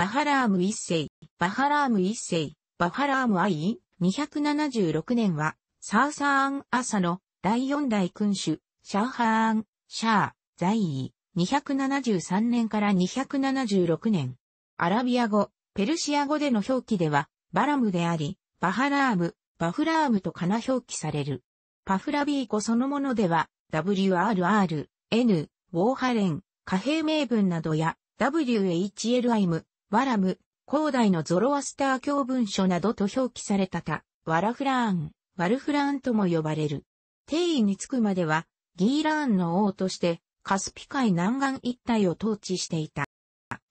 バハラーム一世、バハラーム一世、バハラーム愛276年は、サーサーン・アサの第四代君主、シャーハーン、シャー、在位、273年から276年。アラビア語、ペルシア語での表記では、バラムであり、バハラーム、バフラームとかな表記される。パフラビー語そのものでは、WRR、N、ウォーハレン、貨幣名分などや、WHLIM、ワラム、広大のゾロアスター教文書などと表記された他、ワラフラーン、ワルフラーンとも呼ばれる。定位につくまでは、ギーラーンの王として、カスピ海南岸一帯を統治していた。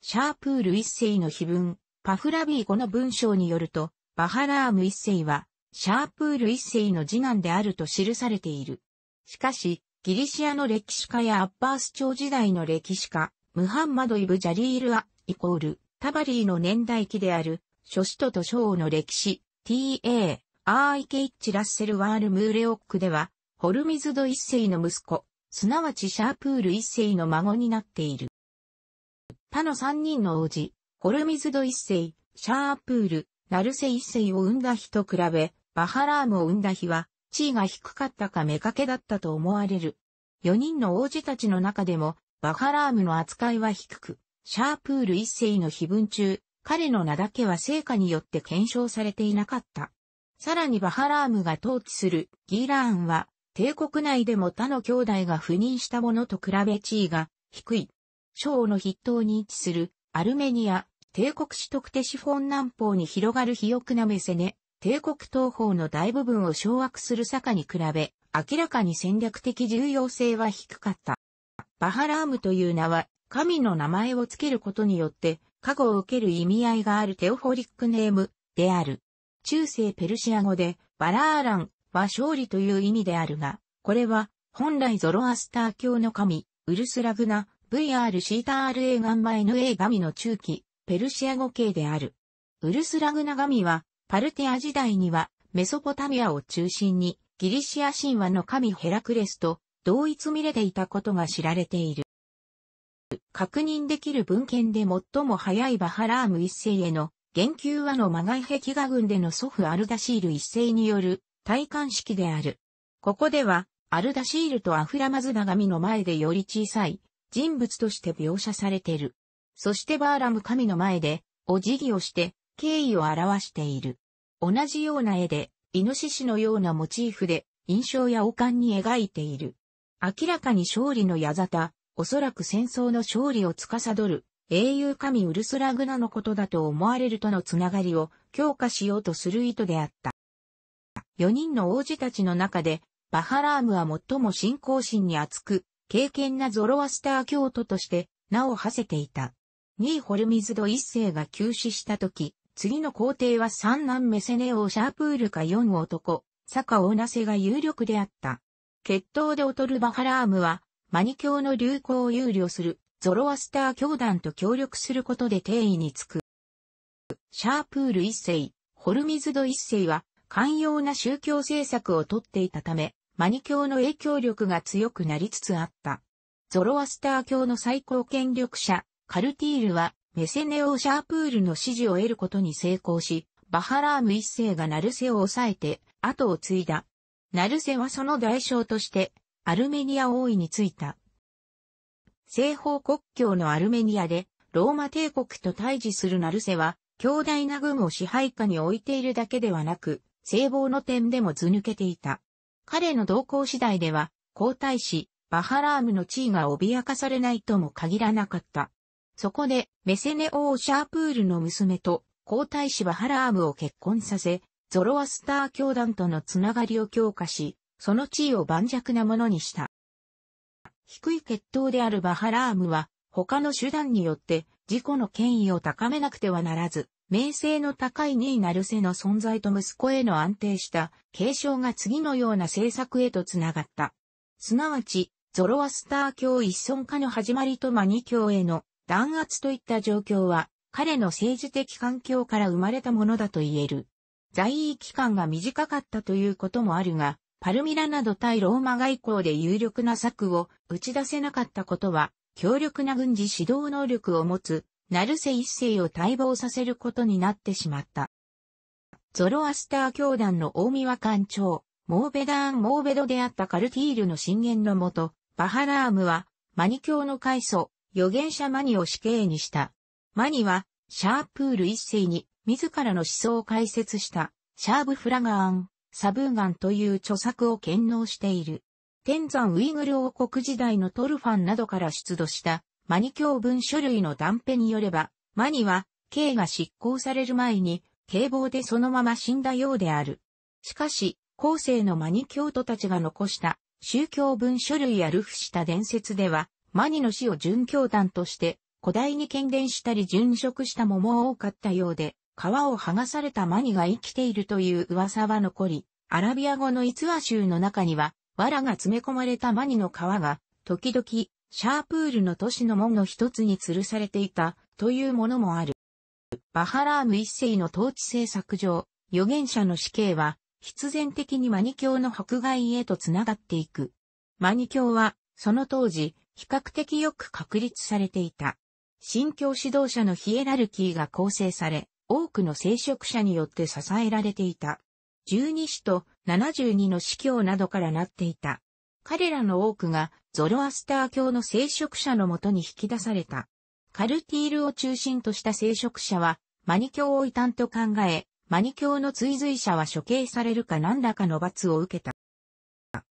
シャープール一世の碑文、パフラビー語の文章によると、バハラーム一世は、シャープール一世の次男であると記されている。しかし、ギリシアの歴史家やアッバース朝時代の歴史家、ムハンマド・イブ・ジャリール・ア、イコール、タバリーの年代記である、諸子とと諸王の歴史、T.A. アーイケイッチ・ラッセル・ワール・ムーレオックでは、ホルミズド一世の息子、すなわちシャープール一世の孫になっている。他の三人の王子、ホルミズド一世、シャープール、ナルセ一世を生んだ日と比べ、バハラームを生んだ日は、地位が低かったか目かけだったと思われる。四人の王子たちの中でも、バハラームの扱いは低く、シャープール一世の碑文中、彼の名だけは成果によって検証されていなかった。さらにバハラームが統治するギーラーンは、帝国内でも他の兄弟が赴任したものと比べ地位が低い。章の筆頭に位置するアルメニア、帝国史特テシフォン南方に広がる肥沃なメセネ、帝国東方の大部分を掌握する坂に比べ、明らかに戦略的重要性は低かった。バハラームという名は神の名前を付けることによって、過去を受ける意味合いがあるテオフォリックネームである。中世ペルシア語で、バラーランは勝利という意味であるが、これは、本来ゾロアスター教の神、ウルスラグナ、VR シータ RA ガンマ NA 神の中期、ペルシア語系である。ウルスラグナ神は、パルテア時代には、メソポタミアを中心に、ギリシア神話の神ヘラクレスと同一見れていたことが知られている。確認できる文献で最も早いバハラーム一世への言及はのマガイ壁画群での祖父アルダシール一世による戴冠式である。ここでは、アルダシールとアフラマズダ神の前でより小さい人物として描写されている。そしてバーラム神の前でお辞儀をして敬意を表している。同じような絵で、イノシシのようなモチーフで印象や王冠に描いている。明らかに勝利の矢沙汰、おそらく戦争の勝利を司る英雄神ウルスラグナのことだと思われるとのつながりを強化しようとする意図であった。4人の王子たちの中で、バハラームは最も信仰心に厚く、敬虔なゾロアスター教徒として名を馳せていた。2位ホルミズド一世が急死した時、次の皇帝は三男メセネオ・シャープールか四男、坂オナセが有力であった。決闘で劣るバハラームは、マニ教の流行を憂慮する、ゾロアスター教団と協力することで定位につく。シャープール一世、ホルミズド一世は、寛容な宗教政策をとっていたため、マニ教の影響力が強くなりつつあった。ゾロアスター教の最高権力者、カルティールは、メセネオ・シャープールの支持を得ることに成功し、バハラーム一世がナルセを抑えて、後を継いだ。ナルセはその代償として、アルメニア王位についた。西方国境のアルメニアで、ローマ帝国と対峙するナルセは、強大な軍を支配下に置いているだけではなく、聖望の点でも図抜けていた。彼の動向次第では、皇太子、バハラームの地位が脅かされないとも限らなかった。そこで、メセネ王シャープールの娘と、皇太子バハラームを結婚させ、ゾロアスター教団とのつながりを強化し、その地位を盤石なものにした。低い血統であるバハラームは、他の手段によって自己の権威を高めなくてはならず、名声の高いニーナルセの存在と息子への安定した継承が次のような政策へとつながった。すなわち、ゾロアスター教一村化の始まりとマニ教への弾圧といった状況は、彼の政治的環境から生まれたものだと言える。在位期間が短かったということもあるが、パルミラなど対ローマ外交で有力な策を打ち出せなかったことは、強力な軍事指導能力を持つ、ナルセ一世を待望させることになってしまった。ゾロアスター教団の大宮官長、モーベダーン・モーベドであったカルティールの進言のもと、バハラームは、マニ教の開祖、預言者マニを死刑にした。マニは、シャープール一世に、自らの思想を解説した、シャーブ・フラガーン、サブーガンという著作を献納している。天山ウイグル王国時代のトルファンなどから出土したマニ教文書類の断片によれば、マニは刑が執行される前に警棒でそのまま死んだようである。しかし、後世のマニ教徒たちが残した宗教文書類やルフした伝説では、マニの死を殉教団として古代に献伝したり殉職したもも多かったようで、皮を剥がされたマニが生きているという噂は残り、アラビア語の逸話集の中には、藁が詰め込まれたマニの皮が、時々、シャープールの都市の門の一つに吊るされていた、というものもある。バハラーム一世の統治政策上、預言者の死刑は、必然的にマニ教の迫害へと繋がっていく。マニ教は、その当時、比較的よく確立されていた。新教指導者のヒエラルキーが構成され、多くの聖職者によって支えられていた。十二子と十二の司教などからなっていた。彼らの多くがゾロアスター教の聖職者のもとに引き出された。カルティールを中心とした聖職者は、マニ教を異端と考え、マニ教の追随者は処刑されるか何らかの罰を受けた。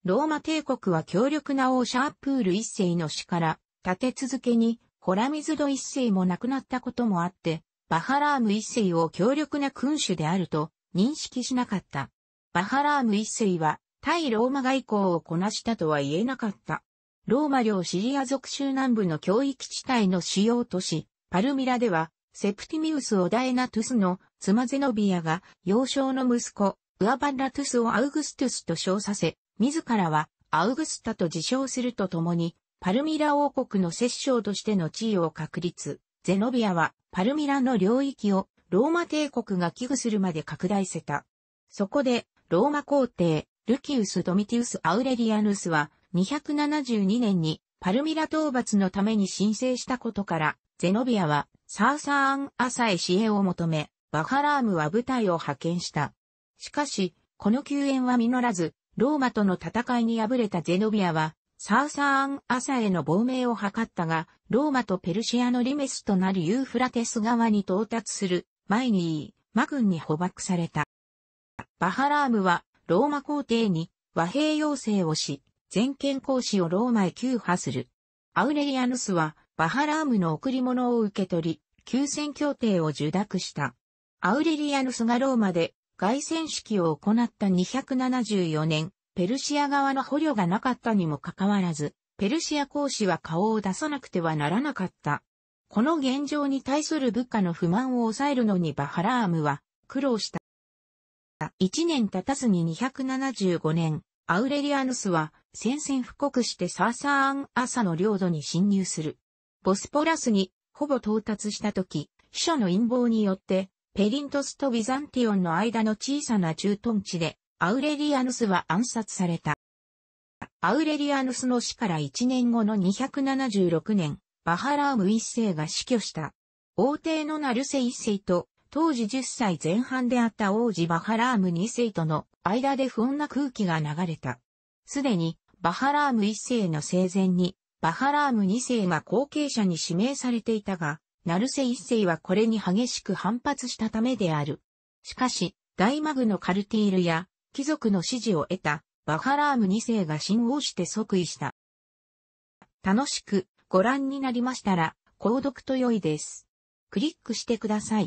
ローマ帝国は強力な王シャープール一世の死から、立て続けに、ホラミズド一世も亡くなったこともあって、バハラーム一世を強力な君主であると認識しなかった。バハラーム一世は対ローマ外交をこなしたとは言えなかった。ローマ領シリア属州南部の教育地帯の主要都市、パルミラでは、セプティミウス・オダエナトゥスの妻ゼノビアが幼少の息子、ウアバラトゥスをアウグストゥスと称させ、自らはアウグスタと自称するとともに、パルミラ王国の摂政としての地位を確立。ゼノビアはパルミラの領域をローマ帝国が危惧するまで拡大せた。そこで、ローマ皇帝、ルキウス・ドミティウス・アウレリアヌスは、272年にパルミラ討伐のために申請したことから、ゼノビアはサーサーン・アサイ支援を求め、バハラームは部隊を派遣した。しかし、この救援は実らず、ローマとの戦いに敗れたゼノビアは、サーサーン朝への亡命を図ったが、ローマとペルシアのリメスとなるユーフラテス側に到達する前にマ軍に捕獲された。バハラームはローマ皇帝に和平要請をし、全権行使をローマへ急派する。アウレリアヌスはバハラームの贈り物を受け取り、休戦協定を受諾した。アウレリアヌスがローマで凱旋式を行った274年、ペルシア側の捕虜がなかったにもかかわらず、ペルシア公使は顔を出さなくてはならなかった。この現状に対する部下の不満を抑えるのにバハラームは苦労した。1年経たずに275年、アウレリアヌスは宣戦布告してサーサーンアサの領土に侵入する。ボスポラスにほぼ到達した時、秘書の陰謀によって、ペリントスとビザンティオンの間の小さな駐屯地でアウレリアヌスは暗殺された。アウレリアヌスの死から1年後の276年、バハラーム一世が死去した。王帝のナルセ一世と、当時10歳前半であった王子バハラーム二世との間で不穏な空気が流れた。すでに、バハラーム一世の生前に、バハラーム二世が後継者に指名されていたが、ナルセ一世はこれに激しく反発したためである。しかし、大マグのカルティールや貴族の支持を得たバハラーム2世が信号して即位した。楽しくご覧になりましたら、購読と良いです。クリックしてください。